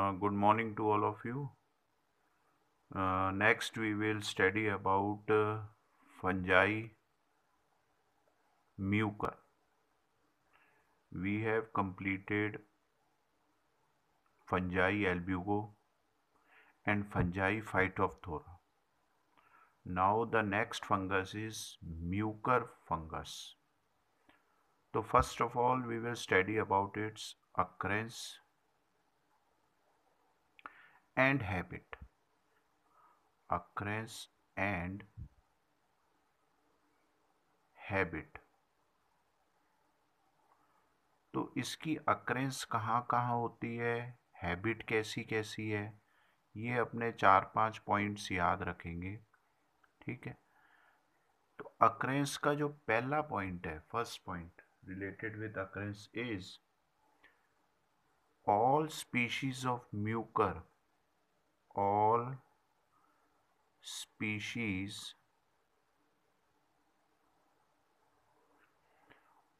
Uh, good morning to all of you. Uh, next we will study about uh, fungi mucor. We have completed fungi albugo and fungi phytophthora. Now the next fungus is mucor fungus. So first of all we will study about its occurrence and habit occurrence and habit तो इसकी occurrences कहाँ कहाँ होती है habit कैसी कैसी है ये अपने चार पांच पॉइंट्स याद रखेंगे ठीक है तो अक्रेंस का जो पहला पॉइंट है first point related with occurrence is all species of Mucor all species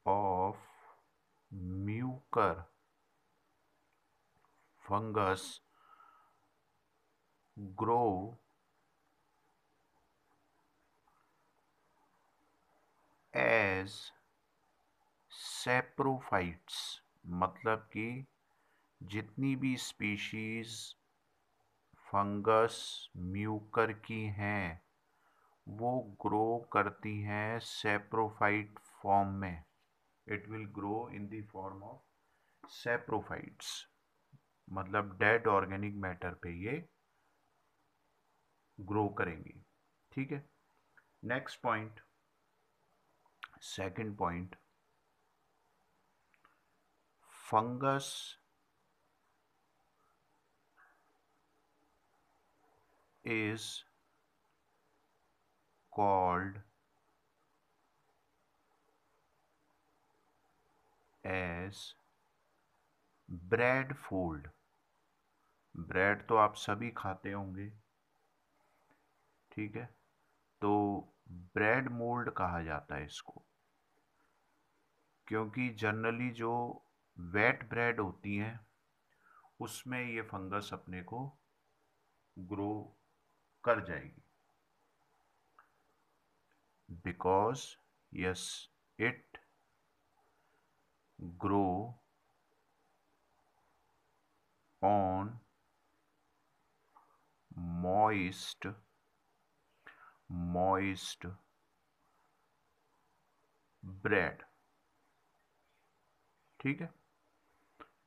of mucor fungus grow as saprophytes मतलब कि जितनी भी स्पीशीज़ फंगस म्यूकर की हैं वो ग्रो करती हैं सेप्रोफाइट फॉर्म में it will grow in the form of saprophytes मतलब डेड ऑर्गेनिक मैटर पे ये ग्रो करेंगी ठीक है next point second point fungus is called as bread fold bread तो आप सभी खाते होंगे ठीक है तो ब्रेड मोल्ड कहा जाता है इसको क्योंकि जनरली जो वेट ब्रेड होती हैं उसमें ये फंगस अपने को ग्रो कर जाएगी because yes it grow on moist moist bread ठीक है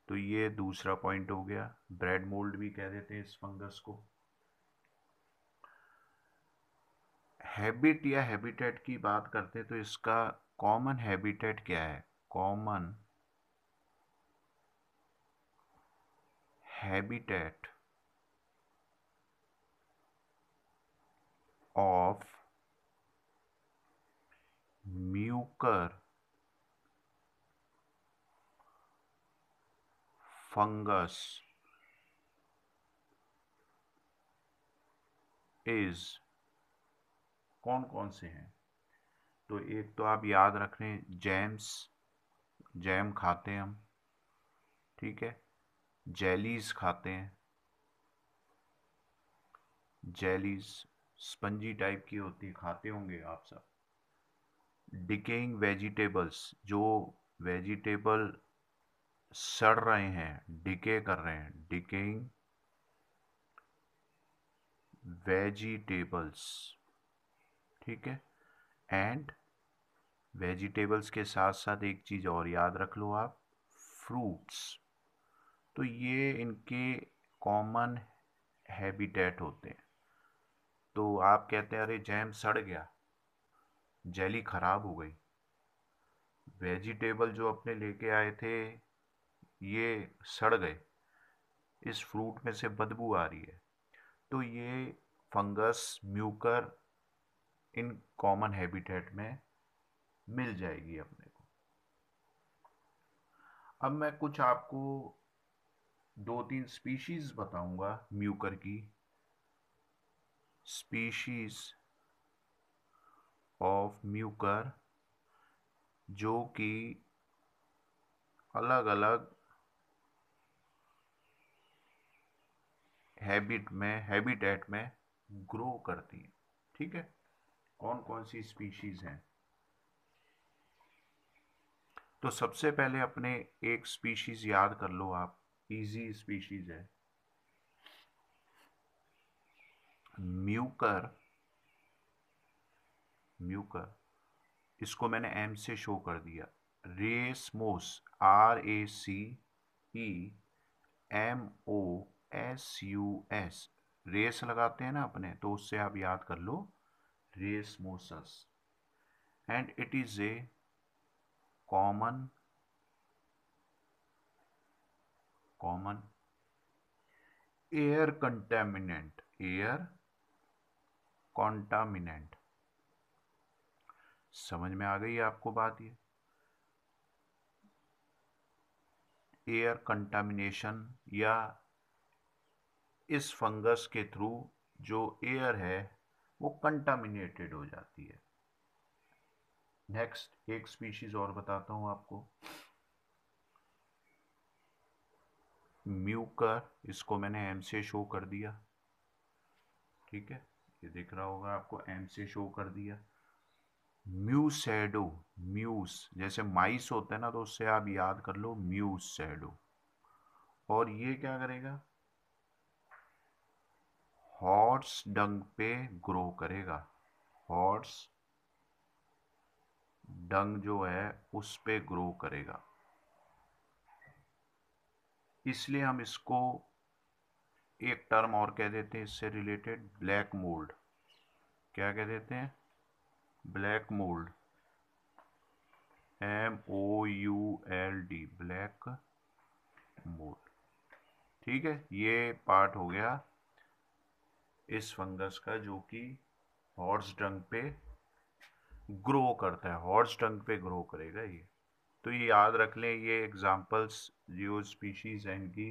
तो ये दूसरा पॉइंट हो गया ब्रेड मोल्ड भी कह देते हैं इस फंगस को हैबिट या हैबिटेट की बात करते तो इसका कॉमन हैबिटेट क्या है common habitat of Mucor fungus is कौन कौन से हैं तो एक तो आप याद रख रहे हैं जैम्स जैम खाते हैं हम ठीक है जेलीज खाते हैं जेलीज स्पंजी टाइप की होती है खाते होंगे आप सब डिकेइंग वेजिटेबल्स जो वेजिटेबल सड़ रहे हैं डिके कर रहे हैं डिकेइंग वेजिटेबल्स ठीक है एंड वेजिटेबल्स के साथ साथ एक चीज़ और याद रख लो आप फ्रूट्स तो ये इनके कॉमन हैबिटेट होते हैं तो आप कहते हैं अरे जैम सड़ गया जेली ख़राब हो गई वेजिटेबल जो अपने लेके आए थे ये सड़ गए इस फ्रूट में से बदबू आ रही है तो ये फंगस म्यूकर इन कॉमन हैबिटेट में मिल जाएगी अपने को अब मैं कुछ आपको दो तीन स्पीशीज बताऊंगा म्यूकर की स्पीशीज ऑफ म्यूकर जो कि अलग अलग हैबिट में हैबिटेट में ग्रो करती है ठीक है कौन कौन सी स्पीशीज हैं तो सबसे पहले अपने एक स्पीशीज याद कर लो आप इजी स्पीशीज है म्यूकर म्यूकर इसको मैंने एम से शो कर दिया racemosus R A C E M O S U S race लगाते हैं ना अपने तो उससे आप याद कर लो rheosmosis and it is a common common air contaminant air contaminant समझ में आ गई आपको बात ये एयर कंटामिनेशन या इस फंगस के थ्रू जो एयर है वो कंटामिनेटेड हो जाती है नेक्स्ट एक स्पीशीज और बताता हूं आपको म्यूकर इसको मैंने एम से शो कर दिया ठीक है ये दिख रहा होगा आपको एम से शो कर दिया म्यूसेडो म्यूस जैसे माइस होता है ना तो उससे आप याद कर लो म्यूसेडो और ये क्या करेगा हॉर्स डंग पे ग्रो करेगा हॉर्स डंग जो है उस पे ग्रो करेगा इसलिए हम इसको एक टर्म और कह देते हैं इससे रिलेटेड ब्लैक मोल्ड क्या कह देते हैं black mould M O U L D black mould ठीक है ये पार्ट हो गया इस फंगस का जो कि हॉर्स डंग पे ग्रो करता है हॉर्स डंग पे ग्रो करेगा ये तो ये याद रख लें ये एग्जांपल्स जियो स्पीशीज़ हैं इनकी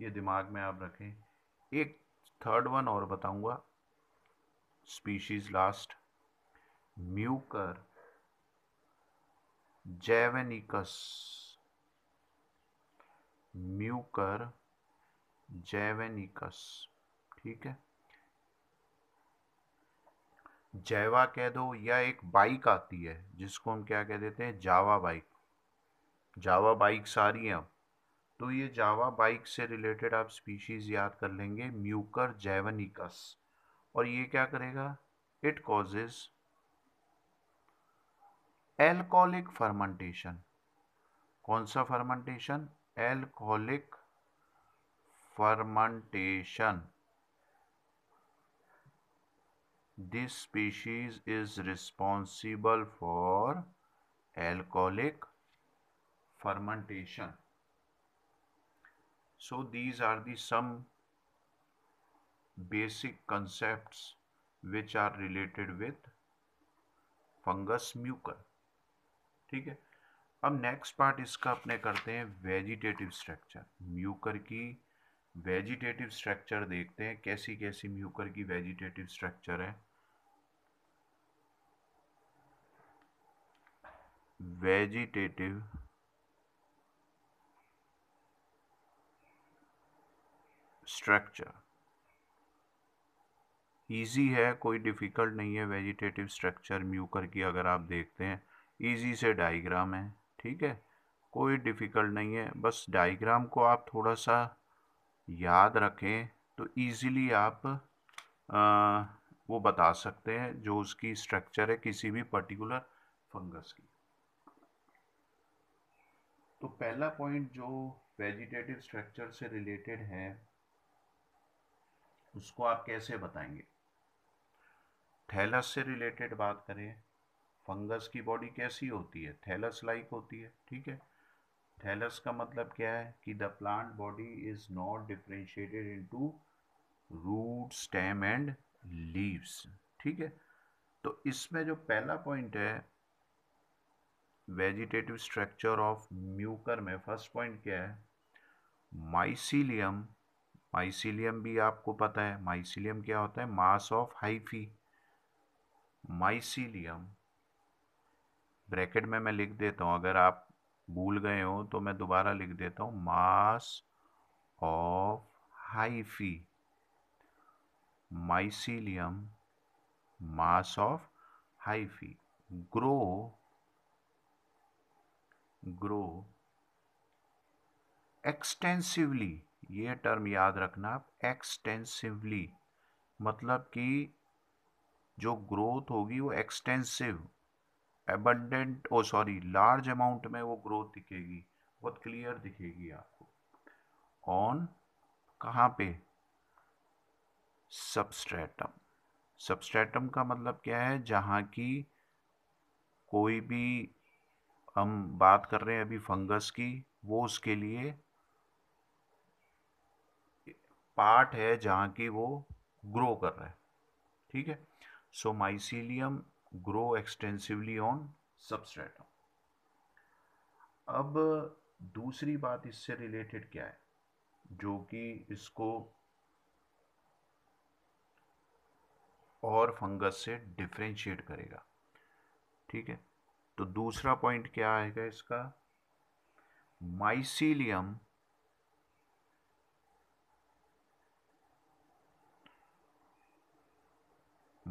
ये दिमाग में आप रखें एक थर्ड वन और बताऊंगा species last Mucor javanicus Mucor javanicus ठीक है जैवा कह दो या एक बाइक आती है जिसको हम क्या कह देते हैं जावा बाइक जावा बाइक सारी हैं तो ये जावा बाइक से रिलेटेड आप स्पीशीज़ याद कर लेंगे म्यूकर जैवनिकस और ये क्या करेगा इट कॉजेज एल्कोहलिक फर्मेंटेशन कौन सा fermentation alcoholic fermentation This species is responsible for alcoholic fermentation. So these are the some basic concepts which are related with fungus Mucor ठीक है अब नेक्स्ट पार्ट इसका अपने करते हैं वेजिटेटिव स्ट्रक्चर म्यूकर की वेजिटेटिव स्ट्रक्चर देखते हैं कैसी कैसी म्यूकर की वेजिटेटिव स्ट्रक्चर है वेजिटेटिव स्ट्रक्चर ईजी है कोई डिफ़िकल्ट नहीं है वेजिटेटिव स्ट्रक्चर म्यूकर की अगर आप देखते हैं ईजी से डाइग्राम है ठीक है कोई डिफ़िकल्ट नहीं है बस डाइग्राम को आप थोड़ा सा याद रखें तो ईज़िली आप आ, वो बता सकते हैं जो उसकी स्ट्रक्चर है किसी भी पर्टिकुलर फंगस की तो पहला पॉइंट जो वेजिटेटिव स्ट्रक्चर से रिलेटेड है उसको आप कैसे बताएंगे थैलस से रिलेटेड बात करें फंगस की बॉडी कैसी होती है थैलस लाइक होती है ठीक है थैलस का मतलब क्या है कि the plant body is not differentiated into root stem and leaves ठीक है तो इसमें जो पहला पॉइंट है वेजिटेटिव स्ट्रक्चर ऑफ म्यूकर में फर्स्ट पॉइंट क्या है माइसीलियम माइसीलियम भी आपको पता है माइसीलियम क्या होता है mass of hyphae mycelium bracket में मैं लिख देता हूँ अगर आप भूल गए हो तो मैं दोबारा लिख देता हूँ mass of hyphae mycelium mass of hyphae grow grow extensively ये टर्म याद रखना आप एक्सटेंसिवली मतलब कि जो ग्रोथ होगी वो extensive abundant oh sorry large amount में वो ग्रोथ दिखेगी बहुत क्लियर दिखेगी आपको ऑन कहाँ पे सबस्ट्रेटम सबस्ट्रेटम का मतलब क्या है जहाँ की कोई भी हम बात कर रहे हैं अभी फंगस की वो उसके लिए पार्ट है जहाँ की वो ग्रो कर रहा है ठीक है so mycelium grow extensively on substratum अब दूसरी बात इससे रिलेटेड क्या है जो कि इसको और फंगस से डिफ्रेंशिएट करेगा ठीक है तो दूसरा पॉइंट क्या आएगा इसका mycelium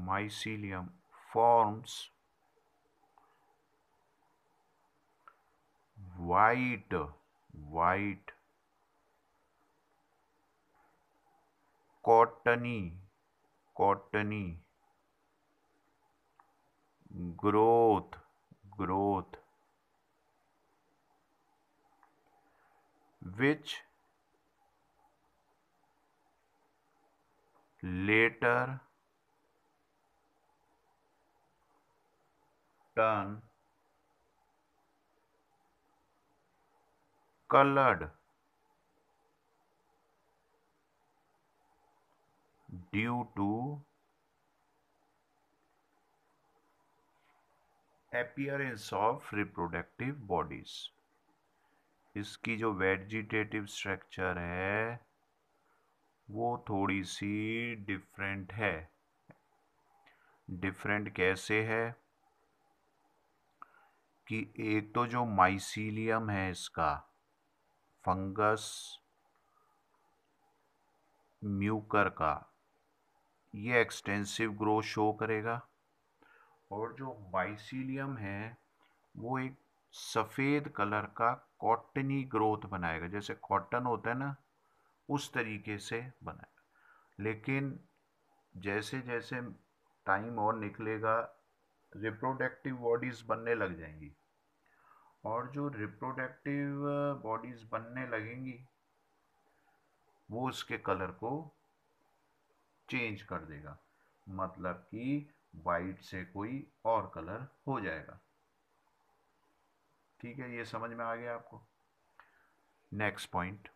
mycelium forms white white cottony cottony growth growth which later turn colored due to appearance of reproductive bodies इसकी जो वेजिटेटिव स्ट्रक्चर है वो थोड़ी सी डिफरेंट है डिफरेंट कैसे है कि एक तो जो माइसीलियम है इसका फंगस म्यूकर का ये एक्सटेंसिव ग्रोथ शो करेगा और जो माइसीलियम है वो एक सफ़ेद कलर का कॉटनी ग्रोथ बनाएगा जैसे कॉटन होता है ना उस तरीके से बनाएगा लेकिन जैसे जैसे टाइम और निकलेगा रिप्रोडक्टिव बॉडीज़ बनने लग जाएंगी और जो रिप्रोडक्टिव बॉडीज़ बनने लगेंगी वो उसके कलर को चेंज कर देगा मतलब कि वाइट से कोई और कलर हो जाएगा ठीक है ये समझ में आ गया आपको नेक्स्ट पॉइंट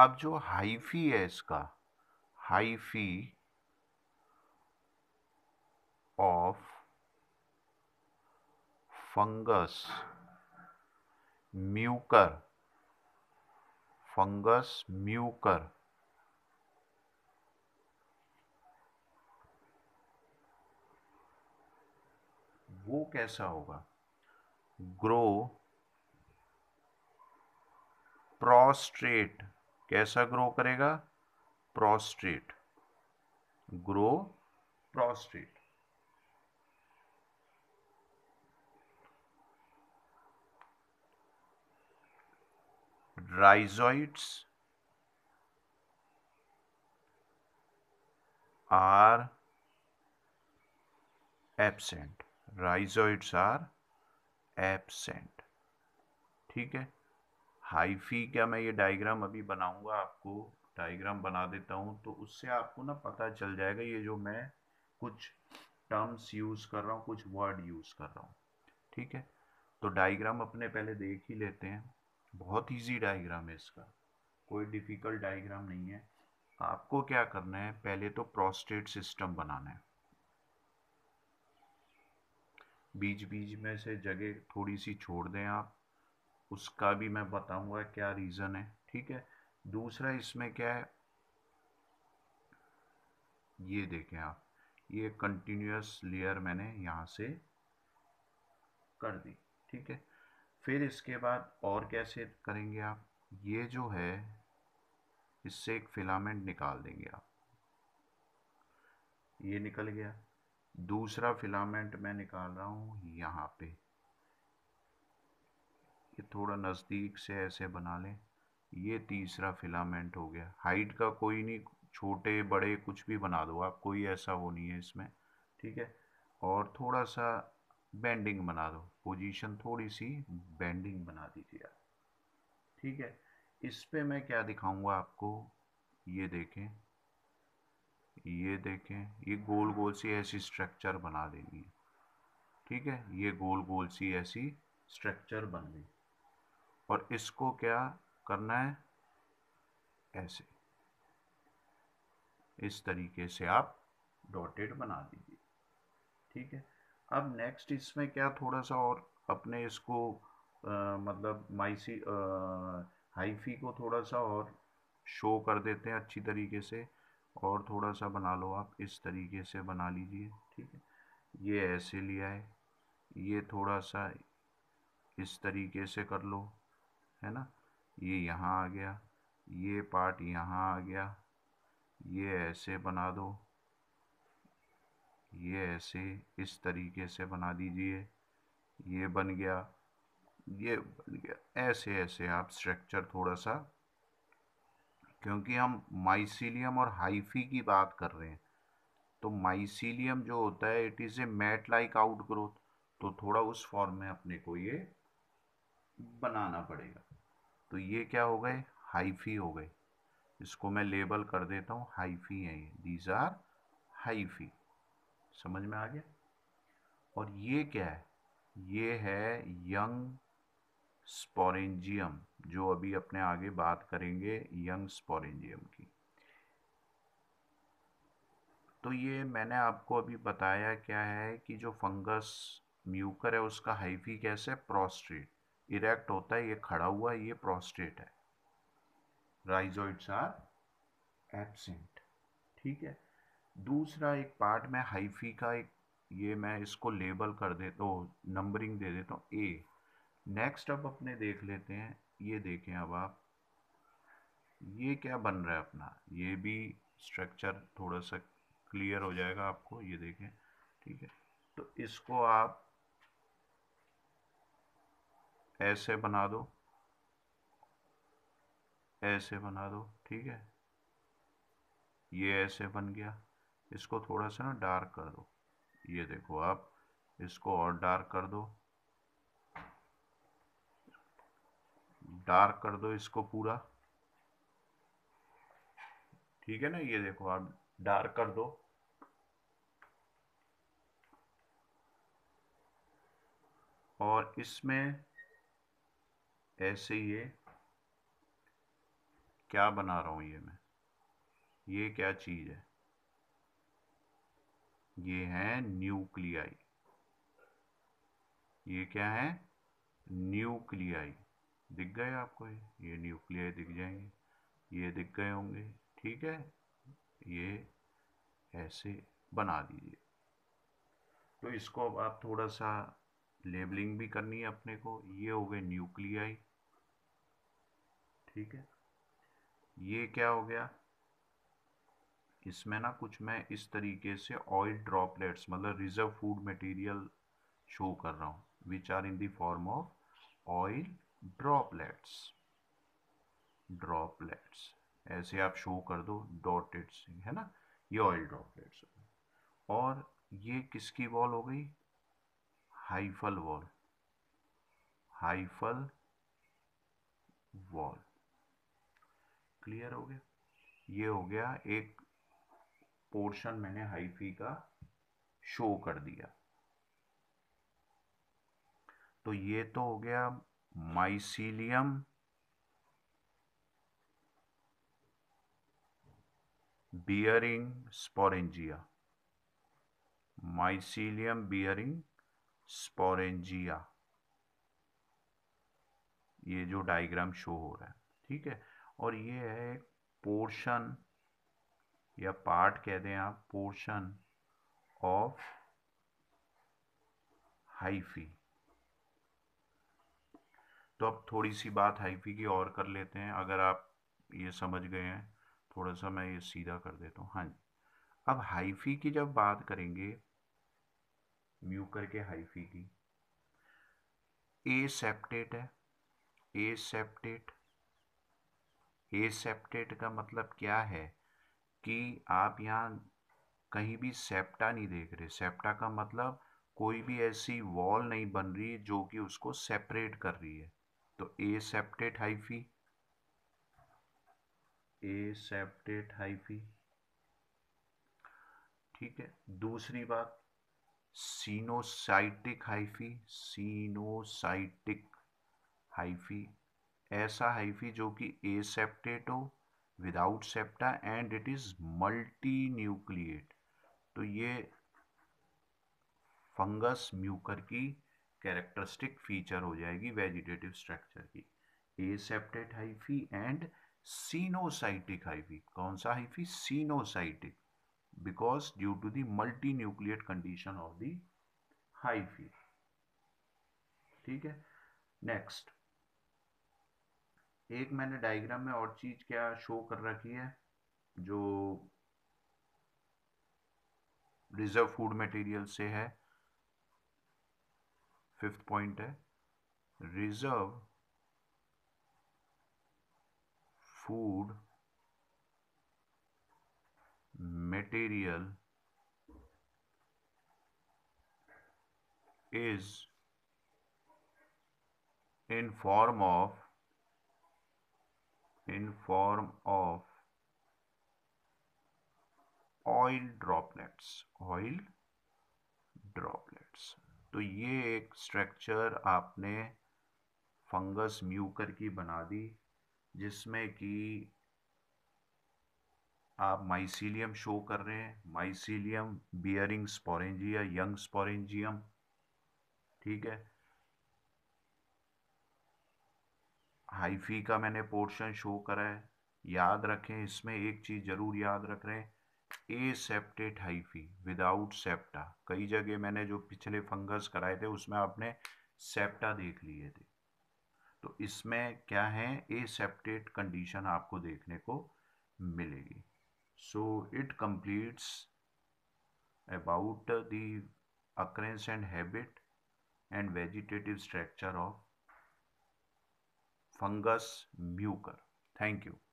अब जो हाइफी है इसका hyphae of fungus Mucor fungus Mucor वो कैसा होगा ग्रो प्रोस्ट्रेट कैसा ग्रो करेगा prostrate grow prostrate rhizoids are absent rhizoids are absent ठीक है हाइफी का मैं ये डायग्राम अभी बनाऊंगा आपको डायग्राम बना देता हूँ तो उससे आपको ना पता चल जाएगा ये जो मैं कुछ टर्म्स यूज़ कर रहा हूँ कुछ वर्ड यूज़ कर रहा हूँ ठीक है तो डायग्राम अपने पहले देख ही लेते हैं बहुत इजी डायग्राम है इसका कोई डिफ़िकल्ट डायग्राम नहीं है आपको क्या करना है पहले तो प्रोस्टेट सिस्टम बनाना है बीच बीच में से जगह थोड़ी सी छोड़ दें आप उसका भी मैं बताऊंगा क्या रीज़न है ठीक है दूसरा इसमें क्या है ये देखें आप ये कंटिन्यूस लेयर मैंने यहाँ से कर दी ठीक है फिर इसके बाद और कैसे करेंगे आप ये जो है इससे एक फिलामेंट निकाल देंगे आप ये निकल गया दूसरा फिलामेंट मैं निकाल रहा हूँ यहाँ पे ये थोड़ा नज़दीक से ऐसे बना लें ये तीसरा फिलामेंट हो गया हाइट का कोई नहीं छोटे बड़े कुछ भी बना दो आप कोई ऐसा वो नहीं है इसमें ठीक है और थोड़ा सा बेंडिंग बना दो पोजीशन थोड़ी सी बेंडिंग बना दीजिए आप ठीक है इस पर मैं क्या दिखाऊंगा आपको ये देखें ये देखें ये गोल गोल सी ऐसी स्ट्रक्चर बना देनी है ठीक है ये गोल गोल सी ऐसी स्ट्रक्चर बन गई और इसको क्या करना है ऐसे इस तरीके से आप डॉटेड बना दीजिए ठीक है अब नेक्स्ट इसमें क्या थोड़ा सा और अपने इसको आ, मतलब माइसी हाइफी को थोड़ा सा और शो कर देते हैं अच्छी तरीके से और थोड़ा सा बना लो आप इस तरीके से बना लीजिए ठीक है ये ऐसे लिया है ये थोड़ा सा इस तरीके से कर लो है ना ये यहाँ आ गया ये पार्ट यहाँ आ गया ये ऐसे बना दो ये ऐसे इस तरीके से बना दीजिए ये बन गया ये बन गया ऐसे ऐसे आप स्ट्रक्चर थोड़ा सा क्योंकि हम माइसीलियम और हाइफी की बात कर रहे हैं तो माइसीलियम जो होता है it is a mat like outgrowth तो थोड़ा उस फॉर्म में अपने को ये बनाना पड़ेगा तो ये क्या हो गए हाइफी हो गए इसको मैं लेबल कर देता हूँ हाइफी है ये दीज आर हाइफी समझ में आ गया और ये क्या है ये है यंग स्पोरेंजियम जो अभी अपने आगे बात करेंगे यंग स्पोरेंजियम की तो ये मैंने आपको अभी बताया क्या है कि जो फंगस म्यूकर है उसका हाइफी कैसे प्रोस्ट्रेट इरेक्ट होता है ये खड़ा हुआ ये प्रोस्ट्रेट है राइजोइड्स आर एबसेंट ठीक है दूसरा एक पार्ट में हाइफी का एक ये मैं इसको लेबल कर देता हूँ नंबरिंग दे देता हूँ ए नेक्स्ट अब अपने देख लेते हैं ये देखें अब आप ये क्या बन रहा है अपना ये भी स्ट्रक्चर थोड़ा सा क्लियर हो जाएगा आपको ये देखें ठीक है तो इसको आप ऐसे बना दो ऐसे बना दो ठीक है ये ऐसे बन गया इसको थोड़ा सा ना डार्क कर दो ये देखो आप इसको और डार्क कर दो डार्क कर दो इसको पूरा ठीक है ना ये देखो आप डार्क कर दो और इसमें ऐसे ये क्या बना रहा हूं ये मैं ये क्या चीज़ है ये है न्यूक्लियाई ये क्या है न्यूक्लियाई दिख गए आपको ये ये न्यूक्लियर दिख जाएंगे ये दिख गए होंगे ठीक है ये ऐसे बना दीजिए तो इसको अब आप थोड़ा सा लेबलिंग भी करनी है अपने को ये हो गए न्यूक्लियाई ठीक है ये क्या हो गया इसमें ना कुछ मैं इस तरीके से ऑयल ड्रॉपलेट्स मतलब रिजर्व फूड मटेरियल शो कर रहा हूँ which are in the form of oil droplets droplets ऐसे आप शो कर दो डॉटेड है ना ये ऑयल ड्रॉपलेट्स और ये किसकी वॉल हो गई hyphal wall hyphal wall clear हो गया ये हो गया एक पोर्शन मैंने हाइफी का शो कर दिया तो ये तो हो गया mycelium bearing sporangia mycelium bearing sporangia ये जो डायग्राम शो हो रहा है ठीक है और ये है पोर्शन या पार्ट कह दें आप पोर्शन ऑफ हाइफी तो अब थोड़ी सी बात हाईफी की और कर लेते हैं अगर आप ये समझ गए हैं थोड़ा सा मैं ये सीधा कर देता हूँ हाँ जी अब हाईफी की जब बात करेंगे म्यू करके हाईफी की ए सेप्टेट है ए सेप्टेट ए सेप्टेट का मतलब क्या है कि आप यहाँ कहीं भी सेप्टा नहीं देख रहे सेप्टा का मतलब कोई भी ऐसी वॉल नहीं बन रही जो कि उसको सेपरेट कर रही है तो aseptate hyphae aseptate hyphae ठीक है दूसरी बात सीनोसाइटिक हाइफी सीनोसाइटिक हाइफी ऐसा हाइफी जो कि ए सेप्टेट हो without septa and it is multinucleate तो ये फंगस म्यूकर की कैरेक्टरिस्टिक फीचर हो जाएगी वेजिटेटिव स्ट्रक्चर की aseptate hyphae and coenocytic hyphae कौन सा hyphae coenocytic because due to the multinucleate condition of the hyphae ठीक है नेक्स्ट एक मैंने डायग्राम में और चीज क्या शो कर रखी है जो रिजर्व फूड मटेरियल से है Fifth point Reserve food material is in form of in form of oil droplets oil droplets तो ये एक स्ट्रक्चर आपने फंगस म्यूकर की बना दी जिसमें कि आप माइसीलियम शो कर रहे हैं mycelium bearing sporangia young sporangium ठीक है हाइफी का मैंने पोर्शन शो करा है याद रखें इसमें एक चीज़ ज़रूर याद रख रहे हैं aseptate hyphae without septa कई जगह मैंने जो पिछले फंगस कराए थे उसमें आपने सेप्टा देख लिए थे तो इसमें क्या है ए सेप्टेट कंडीशन आपको देखने को मिलेगी so it completes about the occurrence and habit and vegetative structure of fungus Mucor thank you